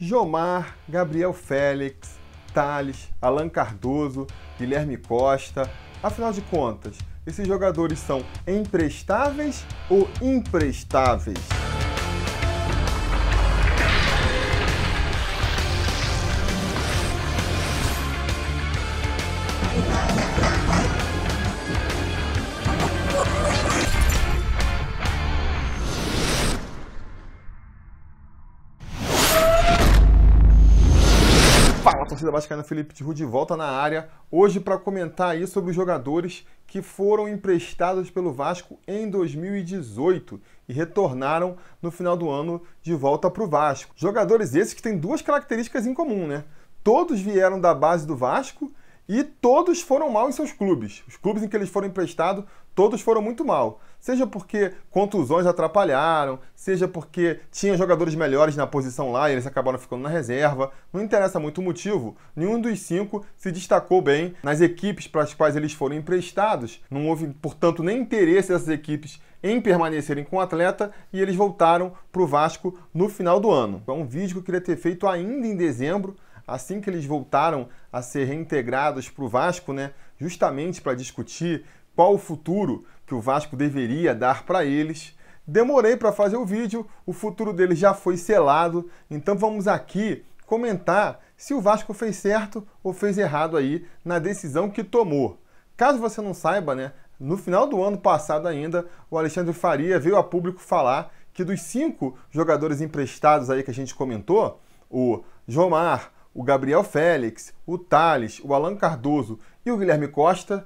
Jomar, Gabriel Félix, Thales, Alan Cardoso, Guilherme Costa. Afinal de contas, esses jogadores são emprestáveis ou imprestáveis? vascaíno Felipe de Ru de volta na área, hoje para comentar aí sobre os jogadores que foram emprestados pelo Vasco em 2018 e retornaram no final do ano de volta para o Vasco. Jogadores esses que têm duas características em comum, né? Todos vieram da base do Vasco e todos foram mal em seus clubes. Os clubes em que eles foram emprestados todos foram muito mal. Seja porque contusões atrapalharam, seja porque tinha jogadores melhores na posição lá e eles acabaram ficando na reserva. Não interessa muito o motivo, nenhum dos cinco se destacou bem nas equipes para as quais eles foram emprestados. Não houve, portanto, nem interesse dessas equipes em permanecerem com o atleta e eles voltaram para o Vasco no final do ano. É um vídeo que eu queria ter feito ainda em dezembro, assim que eles voltaram a ser reintegrados para o Vasco, né? Justamente para discutir qual o futuro que o Vasco deveria dar para eles. Demorei para fazer o vídeo, o futuro deles já foi selado, então vamos aqui comentar se o Vasco fez certo ou fez errado aí na decisão que tomou. Caso você não saiba, né, no final do ano passado ainda, o Alexandre Faria veio a público falar que dos cinco jogadores emprestados aí que a gente comentou, o Jomar, o Gabriel Félix, o Thales, o Alan Cardoso e o Guilherme Costa,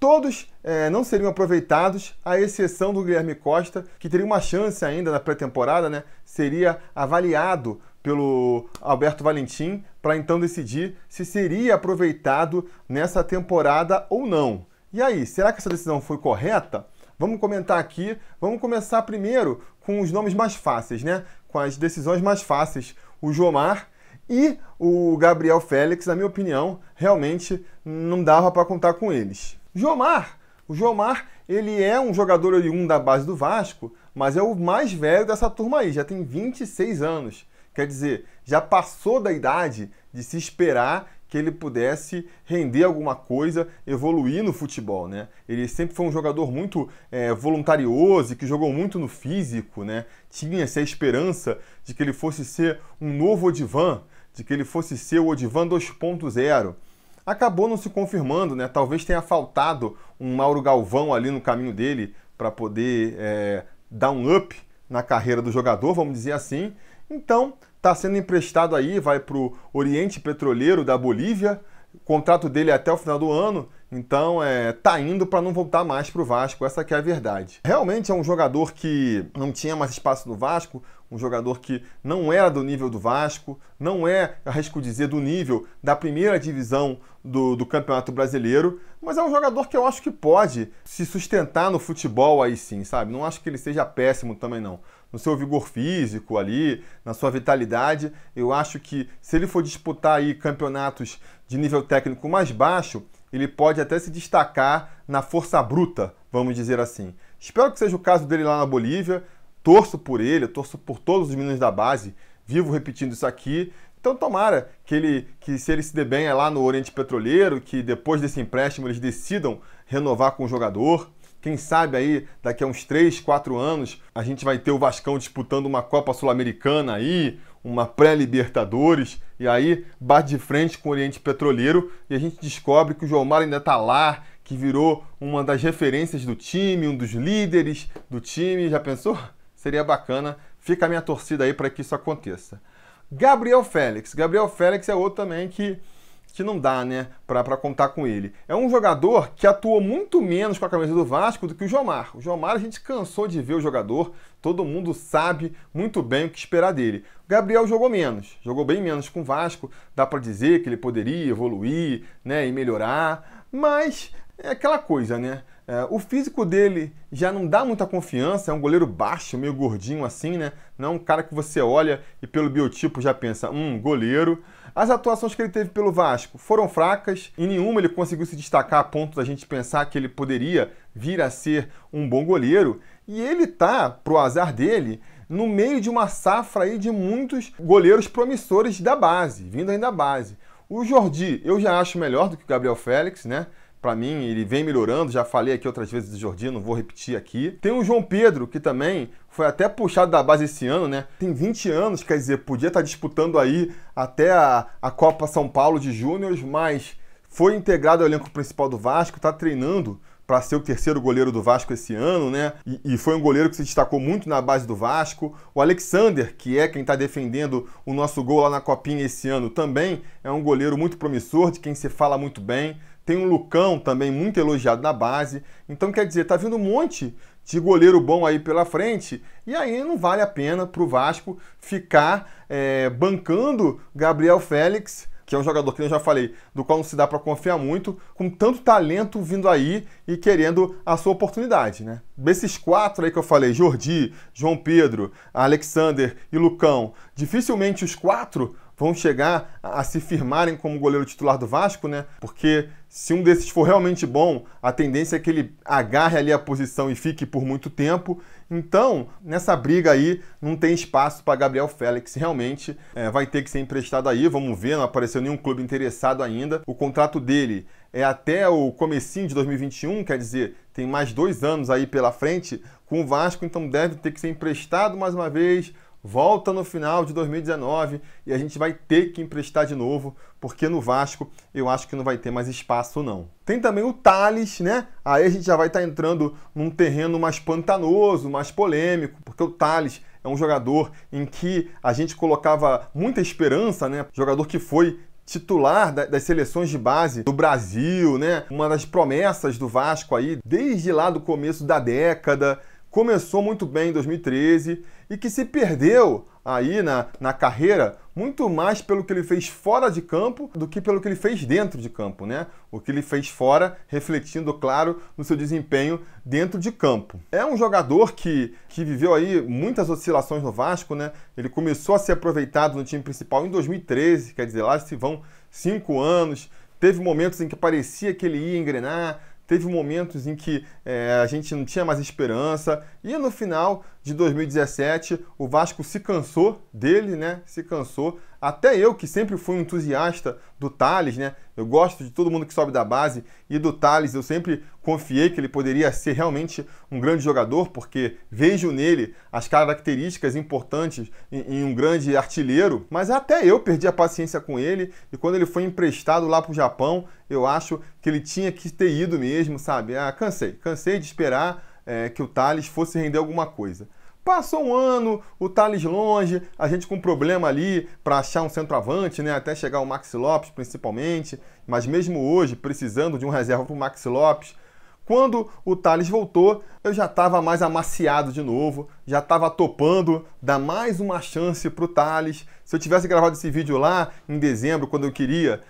todos é, não seriam aproveitados, à exceção do Guilherme Costa, que teria uma chance ainda na pré-temporada, né? Seria avaliado pelo Alberto Valentim para então decidir se seria aproveitado nessa temporada ou não. E aí, será que essa decisão foi correta? Vamos comentar aqui. Vamos começar primeiro com os nomes mais fáceis, né? Com as decisões mais fáceis. O Jomar e o Gabriel Félix, na minha opinião, realmente não dava para contar com eles. Jomar. O Jomar, ele é um jogador oriundo da base do Vasco, mas é o mais velho dessa turma aí, já tem 26 anos. Quer dizer, já passou da idade de se esperar que ele pudesse render alguma coisa, evoluir no futebol, né? Ele sempre foi um jogador muito é, voluntarioso e que jogou muito no físico, né? tinha essa esperança de que ele fosse ser um novo Odivan, de que ele fosse ser o Odivan 2.0 acabou não se confirmando, né? Talvez tenha faltado um Mauro Galvão ali no caminho dele para poder é, dar um up na carreira do jogador, vamos dizer assim. Então, está sendo emprestado aí, vai para o Oriente Petroleiro da Bolívia, o contrato dele é até o final do ano, então é, tá indo para não voltar mais para o Vasco, essa que é a verdade. Realmente é um jogador que não tinha mais espaço no Vasco, um jogador que não era do nível do Vasco, não é, arrisco dizer, do nível da primeira divisão do, do Campeonato Brasileiro, mas é um jogador que eu acho que pode se sustentar no futebol aí sim, sabe? Não acho que ele seja péssimo também não no seu vigor físico ali, na sua vitalidade. Eu acho que se ele for disputar aí campeonatos de nível técnico mais baixo, ele pode até se destacar na força bruta, vamos dizer assim. Espero que seja o caso dele lá na Bolívia. Torço por ele, torço por todos os meninos da base. Vivo repetindo isso aqui. Então tomara que ele que se ele se dê bem é lá no Oriente Petroleiro, que depois desse empréstimo eles decidam renovar com o jogador. Quem sabe aí, daqui a uns 3, 4 anos, a gente vai ter o Vascão disputando uma Copa Sul-Americana aí, uma pré-Libertadores, e aí bate de frente com o Oriente Petroleiro e a gente descobre que o João Mário ainda está lá, que virou uma das referências do time, um dos líderes do time. Já pensou? Seria bacana. Fica a minha torcida aí para que isso aconteça. Gabriel Félix. Gabriel Félix é outro também que que não dá, né, para contar com ele. É um jogador que atuou muito menos com a camisa do Vasco do que o Jomar. O Jomar a gente cansou de ver o jogador, todo mundo sabe muito bem o que esperar dele. O Gabriel jogou menos, jogou bem menos com o Vasco, dá para dizer que ele poderia evoluir, né, e melhorar, mas é aquela coisa, né? É, o físico dele já não dá muita confiança, é um goleiro baixo, meio gordinho assim, né? Não é um cara que você olha e pelo biotipo já pensa, hum, goleiro. As atuações que ele teve pelo Vasco foram fracas, em nenhuma ele conseguiu se destacar a ponto da gente pensar que ele poderia vir a ser um bom goleiro. E ele tá, pro azar dele, no meio de uma safra aí de muitos goleiros promissores da base, vindo ainda da base. O Jordi eu já acho melhor do que o Gabriel Félix, né? para mim, ele vem melhorando, já falei aqui outras vezes do Jordi, não vou repetir aqui. Tem o João Pedro, que também foi até puxado da base esse ano, né? Tem 20 anos, quer dizer, podia estar tá disputando aí até a, a Copa São Paulo de Júniors, mas foi integrado ao elenco principal do Vasco, está treinando para ser o terceiro goleiro do Vasco esse ano, né? E, e, foi um goleiro que se destacou muito na base do Vasco. O Alexander, que é quem está defendendo o nosso gol lá na Copinha esse ano, também é um goleiro muito promissor, de quem se fala muito bem. Tem um Lucão também muito elogiado na base. Então, quer dizer, tá vindo um monte de goleiro bom aí pela frente. E aí não vale a pena pro Vasco ficar é, bancando Gabriel Félix, que é um jogador que eu já falei, do qual não se dá para confiar muito, com tanto talento vindo aí e querendo a sua oportunidade, né? Desses quatro aí que eu falei, Jordi, João Pedro, Alexander e Lucão, dificilmente os quatro vão chegar a, a se firmarem como goleiro titular do Vasco, né? Porque se um desses for realmente bom, a tendência é que ele agarre ali a posição e fique por muito tempo. Então, nessa briga aí, não tem espaço para Gabriel Félix. Realmente é, vai ter que ser emprestado aí. Vamos ver, não apareceu nenhum clube interessado ainda. O contrato dele é até o comecinho de 2021, quer dizer, tem mais dois anos aí pela frente com o Vasco, então deve ter que ser emprestado mais uma vez volta no final de 2019 e a gente vai ter que emprestar de novo, porque no Vasco eu acho que não vai ter mais espaço não. Tem também o Thales, né? Aí a gente já vai estar tá entrando num terreno mais pantanoso, mais polêmico, porque o Thales é um jogador em que a gente colocava muita esperança, né? Jogador que foi titular das seleções de base do Brasil, né? Uma das promessas do Vasco aí desde lá do começo da década. Começou muito bem em 2013 e que se perdeu aí na, na carreira muito mais pelo que ele fez fora de campo do que pelo que ele fez dentro de campo, né? O que ele fez fora, refletindo, claro, no seu desempenho dentro de campo. É um jogador que, que viveu aí muitas oscilações no Vasco, né? Ele começou a ser aproveitado no time principal em 2013, quer dizer, lá se vão cinco anos. Teve momentos em que parecia que ele ia engrenar, teve momentos em que é, a gente não tinha mais esperança, e no final de 2017, o Vasco se cansou dele, né? Se cansou. Até eu, que sempre fui um entusiasta do Thales, né? Eu gosto de todo mundo que sobe da base e do Thales eu sempre confiei que ele poderia ser realmente um grande jogador, porque vejo nele as características importantes em, em um grande artilheiro. Mas até eu perdi a paciência com ele e quando ele foi emprestado lá para o Japão, eu acho que ele tinha que ter ido mesmo, sabe? Ah, cansei, cansei de esperar é, que o Thales fosse render alguma coisa. Passou um ano, o Thales longe, a gente com problema ali para achar um centroavante, né? Até chegar o Maxi Lopes, principalmente. Mas mesmo hoje, precisando de um reserva para o Maxi Lopes. Quando o Thales voltou, eu já estava mais amaciado de novo, já estava topando dar mais uma chance para o Thales. Se eu tivesse gravado esse vídeo lá em dezembro, quando eu queria,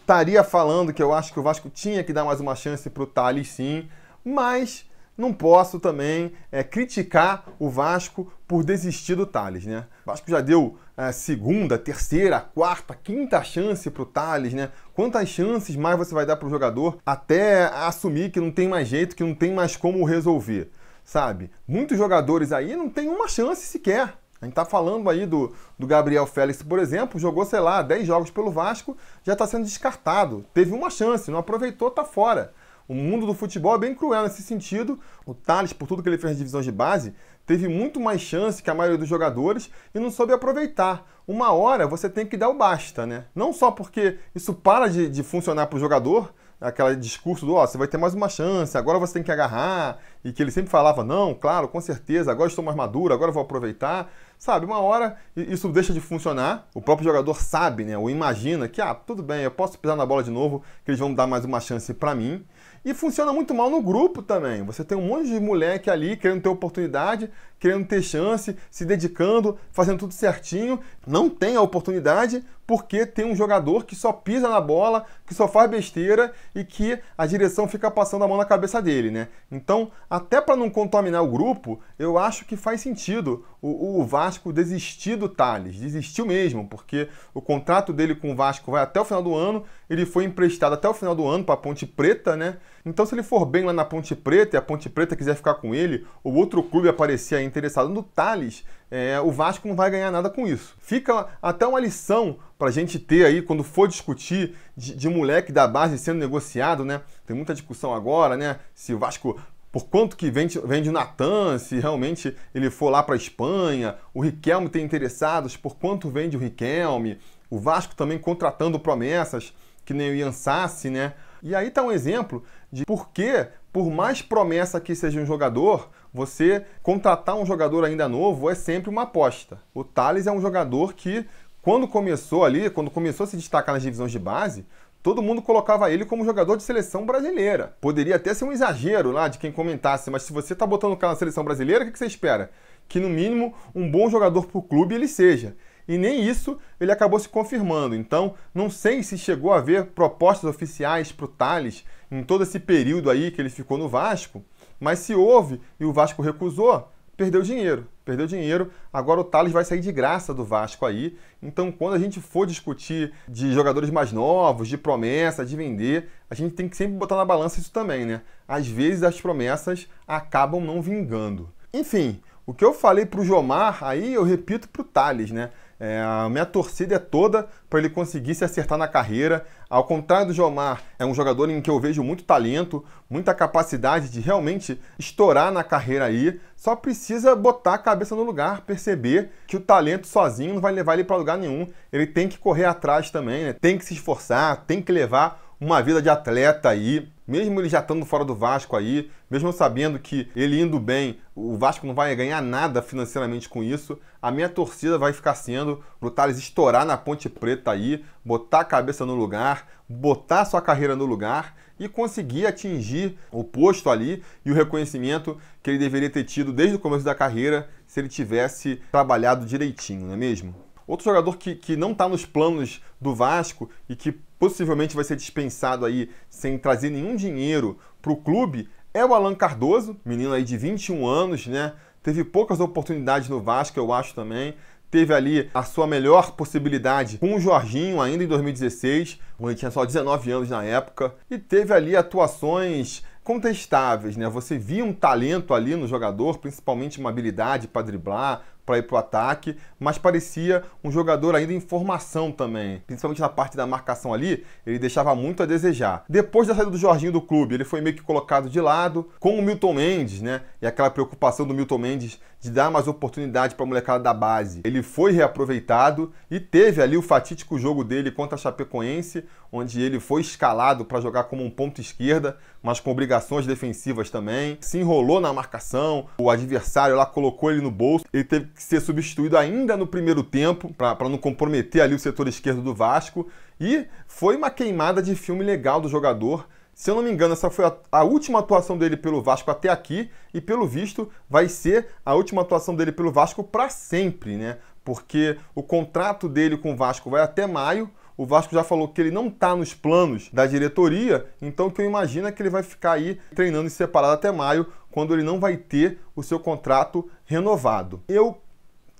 estaria falando que eu acho que o Vasco tinha que dar mais uma chance para o Thales sim, mas não posso também é, criticar o Vasco por desistir do Thales, né? O Vasco já deu é, segunda, terceira, quarta, quinta chance para o Thales, né? Quantas chances mais você vai dar para o jogador até assumir que não tem mais jeito, que não tem mais como resolver, sabe? Muitos jogadores aí não tem uma chance sequer. A gente tá falando aí do, do Gabriel Félix, por exemplo, jogou, sei lá, 10 jogos pelo Vasco, já está sendo descartado. Teve uma chance, não aproveitou, tá fora. O mundo do futebol é bem cruel nesse sentido. O Thales, por tudo que ele fez nas divisões de base, teve muito mais chance que a maioria dos jogadores e não soube aproveitar. Uma hora você tem que dar o basta, né? Não só porque isso para de, de funcionar para o jogador, aquele discurso do, ó, oh, você vai ter mais uma chance, agora você tem que agarrar, e que ele sempre falava, não, claro, com certeza, agora estou mais maduro, agora vou aproveitar. Sabe, uma hora isso deixa de funcionar, o próprio jogador sabe, né, ou imagina que, ah, tudo bem, eu posso pisar na bola de novo, que eles vão dar mais uma chance para mim. E funciona muito mal no grupo também. Você tem um monte de moleque ali querendo ter oportunidade, querendo ter chance, se dedicando, fazendo tudo certinho, não tem a oportunidade porque tem um jogador que só pisa na bola, que só faz besteira e que a direção fica passando a mão na cabeça dele, né? Então, até para não contaminar o grupo, eu acho que faz sentido o, o Vasco desistir do Thales, desistiu mesmo, porque o contrato dele com o Vasco vai até o final do ano, ele foi emprestado até o final do ano para a Ponte Preta, né? Então, se ele for bem lá na Ponte Preta e a Ponte Preta quiser ficar com ele, o outro clube aparecer ainda interessado no Thales, é, o Vasco não vai ganhar nada com isso. Fica até uma lição para a gente ter aí quando for discutir de, de moleque da base sendo negociado, né? Tem muita discussão agora, né? Se o Vasco por quanto que vende, vende o Natan, se realmente ele for lá para a Espanha, o Riquelme tem interessados, por quanto vende o Riquelme, o Vasco também contratando promessas, que nem o Ian Sassi, né? E aí está um exemplo de por que, por mais promessa que seja um jogador, você contratar um jogador ainda novo é sempre uma aposta. O Thales é um jogador que, quando começou ali, quando começou a se destacar nas divisões de base, todo mundo colocava ele como jogador de seleção brasileira. Poderia até ser um exagero lá de quem comentasse, mas se você está botando o cara na seleção brasileira, o que você espera? Que no mínimo um bom jogador para o clube ele seja. E nem isso ele acabou se confirmando. Então, não sei se chegou a haver propostas oficiais para o Thales em todo esse período aí que ele ficou no Vasco. Mas se houve e o Vasco recusou, perdeu dinheiro. Perdeu dinheiro, agora o Thales vai sair de graça do Vasco aí. Então, quando a gente for discutir de jogadores mais novos, de promessa, de vender, a gente tem que sempre botar na balança isso também, né? Às vezes as promessas acabam não vingando. Enfim, o que eu falei pro Jomar, aí eu repito pro Thales, né? É, a minha torcida é toda para ele conseguir se acertar na carreira. Ao contrário do Jomar, é um jogador em que eu vejo muito talento, muita capacidade de realmente estourar na carreira aí. Só precisa botar a cabeça no lugar, perceber que o talento sozinho não vai levar ele para lugar nenhum. Ele tem que correr atrás também, né? tem que se esforçar, tem que levar uma vida de atleta aí mesmo ele já estando fora do Vasco aí, mesmo sabendo que ele indo bem, o Vasco não vai ganhar nada financeiramente com isso, a minha torcida vai ficar sendo pro Thales estourar na Ponte Preta aí, botar a cabeça no lugar, botar sua carreira no lugar e conseguir atingir o posto ali e o reconhecimento que ele deveria ter tido desde o começo da carreira se ele tivesse trabalhado direitinho, não é mesmo? Outro jogador que, que não está nos planos do Vasco e que possivelmente vai ser dispensado aí sem trazer nenhum dinheiro para o clube é o Alan Cardoso, menino aí de 21 anos, né? Teve poucas oportunidades no Vasco, eu acho também. Teve ali a sua melhor possibilidade com o Jorginho ainda em 2016, quando ele tinha só 19 anos na época, e teve ali atuações contestáveis, né? Você via um talento ali no jogador, principalmente uma habilidade para driblar, para ir para o ataque, mas parecia um jogador ainda em formação também. Principalmente na parte da marcação ali, ele deixava muito a desejar. Depois da saída do Jorginho do clube, ele foi meio que colocado de lado, com o Milton Mendes, né? E aquela preocupação do Milton Mendes de dar mais oportunidade para a molecada da base. Ele foi reaproveitado e teve ali o fatídico jogo dele contra a Chapecoense, onde ele foi escalado para jogar como um ponto esquerda, mas com obrigações defensivas também. Se enrolou na marcação, o adversário lá colocou ele no bolso, ele teve ser substituído ainda no primeiro tempo, para não comprometer ali o setor esquerdo do Vasco. E foi uma queimada de filme legal do jogador. Se eu não me engano, essa foi a, a, última atuação dele pelo Vasco até aqui, e pelo visto vai ser a última atuação dele pelo Vasco para sempre, né? Porque o contrato dele com o Vasco vai até maio. O Vasco já falou que ele não está nos planos da diretoria, então que eu imagino é que ele vai ficar aí treinando em separado até maio, quando ele não vai ter o seu contrato renovado. Eu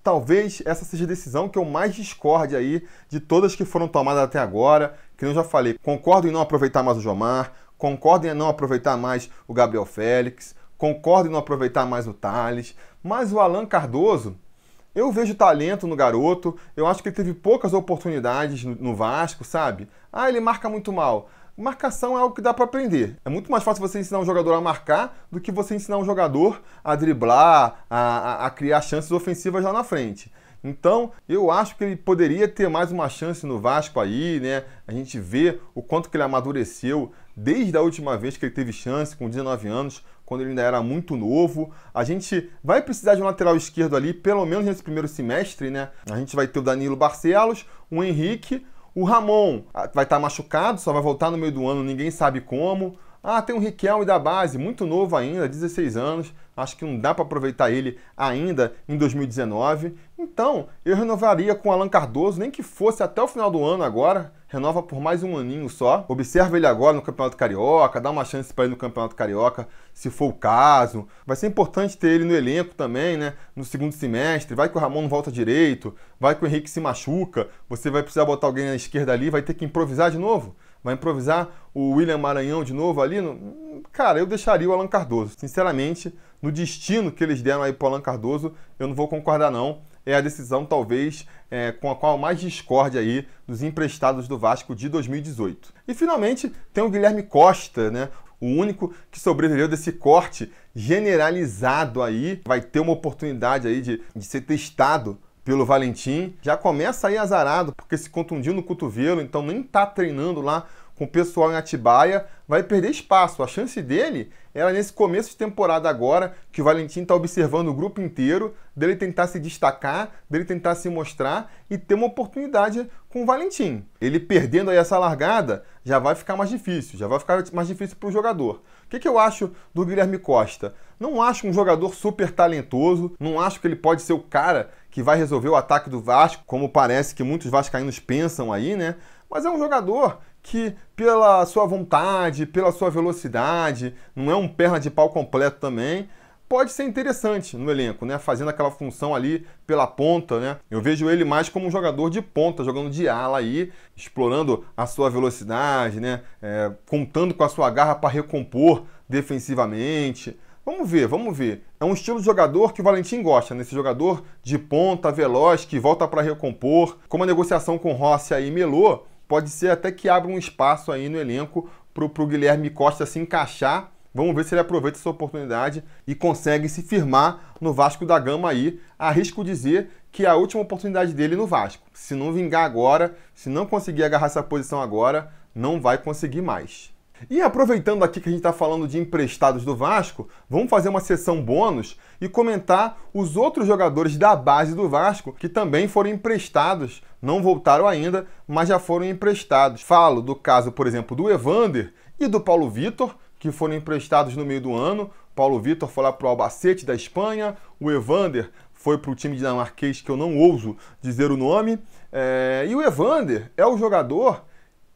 Talvez essa seja a decisão que eu mais discorde aí de todas que foram tomadas até agora, que eu já falei. Concordo em não aproveitar mais o Jomar, concordo em não aproveitar mais o Gabriel Félix, concordo em não aproveitar mais o Thales, mas o Alan Cardoso, eu vejo talento no garoto, eu acho que ele teve poucas oportunidades no Vasco, sabe? Ah, ele marca muito mal. Marcação é algo que dá para aprender. É muito mais fácil você ensinar um jogador a marcar do que você ensinar um jogador a driblar, a, a, a criar chances ofensivas lá na frente. Então, eu acho que ele poderia ter mais uma chance no Vasco aí, né? A gente vê o quanto que ele amadureceu desde a última vez que ele teve chance, com 19 anos, quando ele ainda era muito novo. A gente vai precisar de um lateral esquerdo ali, pelo menos nesse primeiro semestre, né? A gente vai ter o Danilo Barcelos, o Henrique, o Ramon ah, vai estar tá machucado, só vai voltar no meio do ano, ninguém sabe como. Ah, tem um Riquelme da base, muito novo ainda, 16 anos. Acho que não dá para aproveitar ele ainda em 2019. Então, eu renovaria com o Alan Cardoso, nem que fosse até o final do ano agora. Renova por mais um aninho só. Observa ele agora no Campeonato Carioca, dá uma chance para ele no Campeonato Carioca, se for o caso. Vai ser importante ter ele no elenco também, né? No segundo semestre. Vai que o Ramon não volta direito, vai que o Henrique se machuca. Você vai precisar botar alguém na esquerda ali, vai ter que improvisar de novo. Vai improvisar o William Maranhão de novo ali? No... Cara, eu deixaria o Alan Cardoso. Sinceramente, no destino que eles deram aí pro Alan Cardoso, eu não vou concordar não. É a decisão, talvez, é, com a qual mais discorde aí dos emprestados do Vasco de 2018. E finalmente tem o Guilherme Costa, né? o único que sobreviveu desse corte generalizado aí, vai ter uma oportunidade aí de, de ser testado pelo Valentim, já começa aí azarado, porque se contundiu no cotovelo, então nem tá treinando lá com o pessoal em Atibaia, vai perder espaço. A chance dele era nesse começo de temporada agora, que o Valentim está observando o grupo inteiro, dele tentar se destacar, dele tentar se mostrar e ter uma oportunidade com o Valentim. Ele perdendo aí essa largada, já vai ficar mais difícil, já vai ficar mais difícil para o jogador. O que, que eu acho do Guilherme Costa? Não acho um jogador super talentoso, não acho que ele pode ser o cara que vai resolver o ataque do Vasco, como parece que muitos vascaínos pensam aí, né? Mas é um jogador que pela sua vontade, pela sua velocidade, não é um perna de pau completo também, pode ser interessante no elenco, né? Fazendo aquela função ali pela ponta, né? Eu vejo ele mais como um jogador de ponta, jogando de ala aí, explorando a sua velocidade, né? É, contando com a sua garra para recompor defensivamente. Vamos ver, vamos ver. É um estilo de jogador que o Valentim gosta, né? jogador de ponta, veloz, que volta para recompor. Como a negociação com Rossi aí melou, pode ser até que abra um espaço aí no elenco para o Guilherme Costa se encaixar. Vamos ver se ele aproveita essa oportunidade e consegue se firmar no Vasco da Gama aí. Arrisco dizer que é a última oportunidade dele no Vasco. Se não vingar agora, se não conseguir agarrar essa posição agora, não vai conseguir mais. E aproveitando aqui que a gente está falando de emprestados do Vasco, vamos fazer uma sessão bônus e comentar os outros jogadores da base do Vasco que também foram emprestados, não voltaram ainda, mas já foram emprestados. Falo do caso, por exemplo, do Evander e do Paulo Vitor, que foram emprestados no meio do ano. Paulo Vitor foi lá para o Albacete da Espanha, o Evander foi para o time dinamarquês que eu não ouso dizer o nome. É... E o Evander é o jogador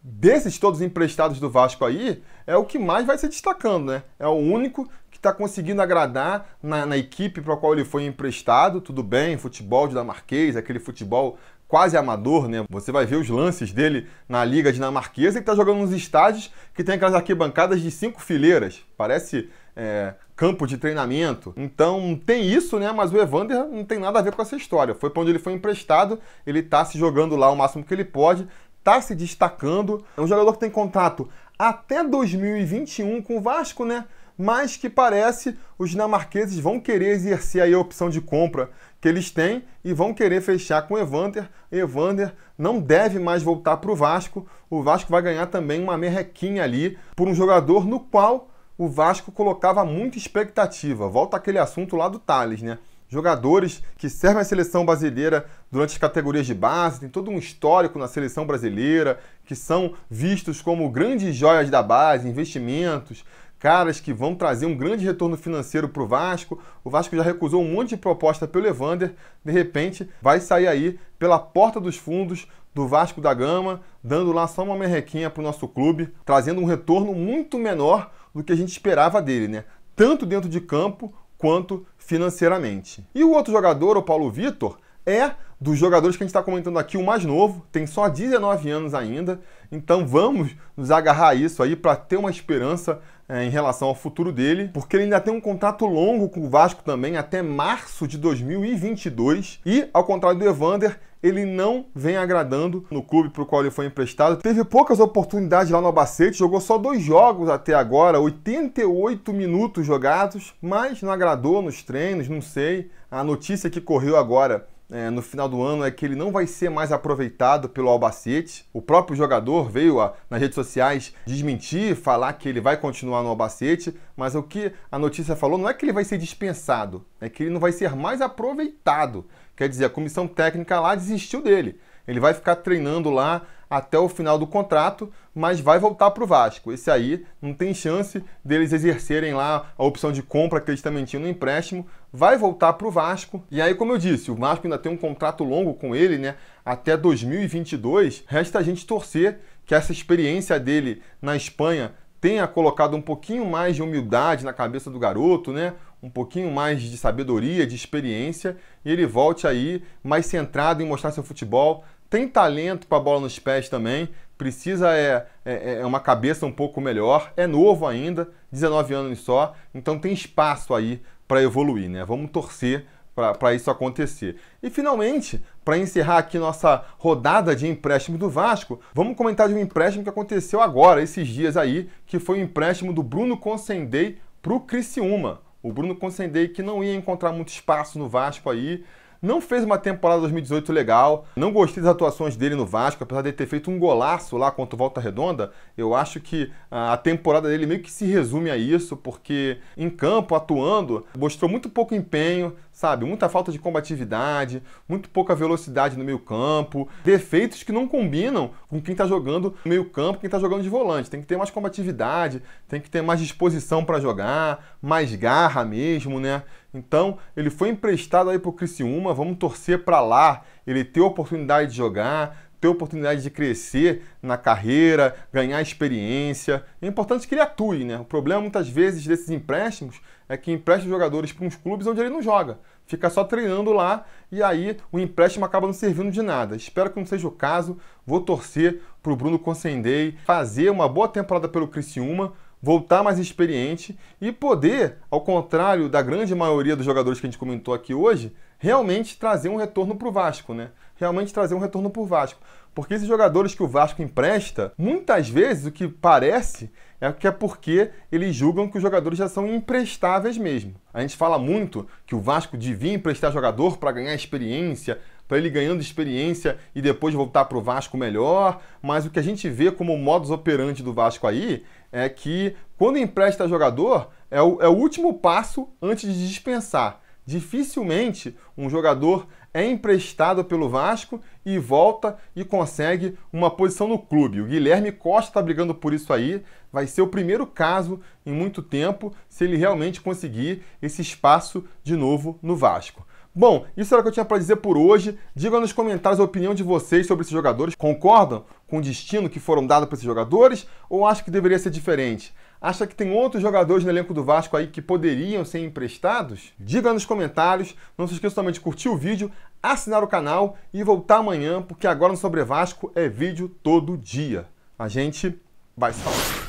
desses todos emprestados do Vasco aí, é o que mais vai se destacando, né? É o único que está conseguindo agradar na, na equipe para a qual ele foi emprestado. Tudo bem, futebol Dinamarquês, aquele futebol quase amador, né? Você vai ver os lances dele na Liga Dinamarquesa e está jogando nos estádios que tem aquelas arquibancadas de cinco fileiras. Parece é, campo de treinamento. Então tem isso, né? Mas o Evander não tem nada a ver com essa história. Foi para onde ele foi emprestado, ele está se jogando lá o máximo que ele pode, está se destacando. É um jogador que tem contrato até 2021 com o Vasco, né? Mas que parece os dinamarqueses vão querer exercer aí a opção de compra que eles têm e vão querer fechar com Evander. Evander não deve mais voltar para o Vasco. O Vasco vai ganhar também uma merrequinha ali por um jogador no qual o Vasco colocava muita expectativa. Volta aquele assunto lá do Thales, né? jogadores que servem a seleção brasileira durante as categorias de base, tem todo um histórico na seleção brasileira, que são vistos como grandes joias da base, investimentos, caras que vão trazer um grande retorno financeiro para o Vasco. O Vasco já recusou um monte de proposta pelo Evander, de repente vai sair aí pela porta dos fundos do Vasco da Gama, dando lá só uma merrequinha para o nosso clube, trazendo um retorno muito menor do que a gente esperava dele, né? Tanto dentro de campo quanto financeiramente. E o outro jogador, o Paulo Vitor, é dos jogadores que a gente está comentando aqui, o mais novo, tem só 19 anos ainda, então vamos nos agarrar a isso aí para ter uma esperança é, em relação ao futuro dele, porque ele ainda tem um contrato longo com o Vasco também, até março de 2022, e ao contrário do Evander, ele não vem agradando no clube para o qual ele foi emprestado. Teve poucas oportunidades lá no Albacete, jogou só dois jogos até agora, 88 minutos jogados, mas não agradou nos treinos, não sei. A notícia que correu agora é, no final do ano é que ele não vai ser mais aproveitado pelo Albacete. O próprio jogador veio a, nas redes sociais desmentir, falar que ele vai continuar no Albacete, mas o que a notícia falou não é que ele vai ser dispensado, é que ele não vai ser mais aproveitado. Quer dizer, a comissão técnica lá desistiu dele. Ele vai ficar treinando lá até o final do contrato, mas vai voltar para o Vasco. Esse aí não tem chance deles exercerem lá a opção de compra que eles também tinham no empréstimo, vai voltar para o Vasco. E aí, como eu disse, o Vasco ainda tem um contrato longo com ele, né? Até 2022. Resta a gente torcer que essa experiência dele na Espanha tenha colocado um pouquinho mais de humildade na cabeça do garoto, né? Um pouquinho mais de sabedoria, de experiência, e ele volte aí mais centrado em mostrar seu futebol. Tem talento com a bola nos pés também, precisa é, é, é, é uma cabeça um pouco melhor, é novo ainda, 19 anos só, então tem espaço aí para evoluir, né? Vamos torcer para isso acontecer. E finalmente, para encerrar aqui nossa rodada de empréstimo do Vasco, vamos comentar de um empréstimo que aconteceu agora, esses dias aí, que foi o um empréstimo do Bruno Consendei para o Criciúma. O Bruno Consendei que não ia encontrar muito espaço no Vasco aí, não fez uma temporada 2018 legal, não gostei das atuações dele no Vasco, apesar de ter feito um golaço lá contra o Volta Redonda. Eu acho que ah, a temporada dele meio que se resume a isso, porque em campo, atuando, mostrou muito pouco empenho, sabe? Muita falta de combatividade, muito pouca velocidade no meio campo, defeitos que não combinam com quem está jogando no meio campo, quem está jogando de volante. Tem que ter mais combatividade, tem que ter mais disposição para jogar, mais garra mesmo, né? Então, ele foi emprestado aí para o Criciúma, vamos torcer para lá ele ter oportunidade de jogar, ter oportunidade de crescer na carreira, ganhar experiência. É importante que ele atue, né? O problema muitas vezes desses empréstimos é que empresta jogadores para uns clubes onde ele não joga fica só treinando lá e aí o empréstimo acaba não servindo de nada. Espero que não seja o caso. Vou torcer para o Bruno Consendei fazer uma boa temporada pelo Criciúma, voltar mais experiente e poder, ao contrário da grande maioria dos jogadores que a gente comentou aqui hoje, realmente trazer um retorno para o Vasco, né? realmente trazer um retorno para o Vasco. Porque esses jogadores que o Vasco empresta, muitas vezes o que parece é que é porque eles julgam que os jogadores já são imprestáveis mesmo. A gente fala muito que o Vasco devia emprestar jogador para ganhar experiência, para ele ganhando experiência e depois voltar para o Vasco melhor, mas o que a gente vê como modus operandi do Vasco aí é que quando empresta jogador é o, é o último passo antes de dispensar. Dificilmente um jogador é emprestado pelo Vasco e volta e consegue uma posição no clube. O Guilherme Costa está brigando por isso aí. Vai ser o primeiro caso em muito tempo se ele realmente conseguir esse espaço de novo no Vasco. Bom, isso era o que eu tinha para dizer por hoje. Diga nos comentários a opinião de vocês sobre esses jogadores. Concordam com o destino que foram dados para esses jogadores ou acham que deveria ser diferente? Acha que tem outros jogadores no elenco do Vasco aí que poderiam ser emprestados? Diga nos comentários. Não se esqueça também de curtir o vídeo, assinar o canal e voltar amanhã, porque agora no Sobre Vasco é vídeo todo dia. A gente vai se